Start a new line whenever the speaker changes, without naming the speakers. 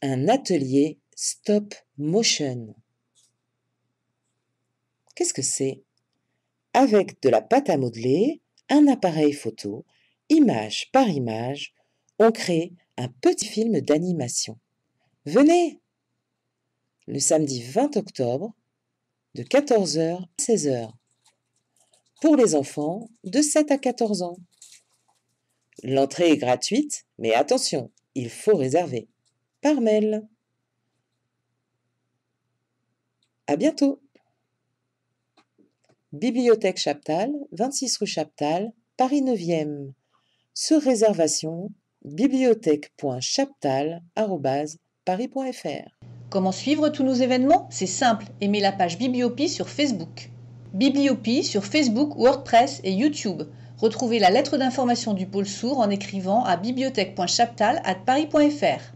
un atelier stop motion. Qu'est-ce que c'est Avec de la pâte à modeler, un appareil photo, image par image, on crée un petit film d'animation. Venez Le samedi 20 octobre, de 14h à 16h. Pour les enfants de 7 à 14 ans. L'entrée est gratuite, mais attention, il faut réserver par mail. À bientôt. Bibliothèque Chaptal, 26 rue Chaptal, Paris 9e. Sur réservation bibliothèque.chaptal@paris.fr.
Comment suivre tous nos événements C'est simple, aimez la page Bibliopie sur Facebook. Bibliopie sur Facebook, WordPress et YouTube. Retrouvez la lettre d'information du pôle sourd en écrivant à bibliothèque.chaptal@paris.fr.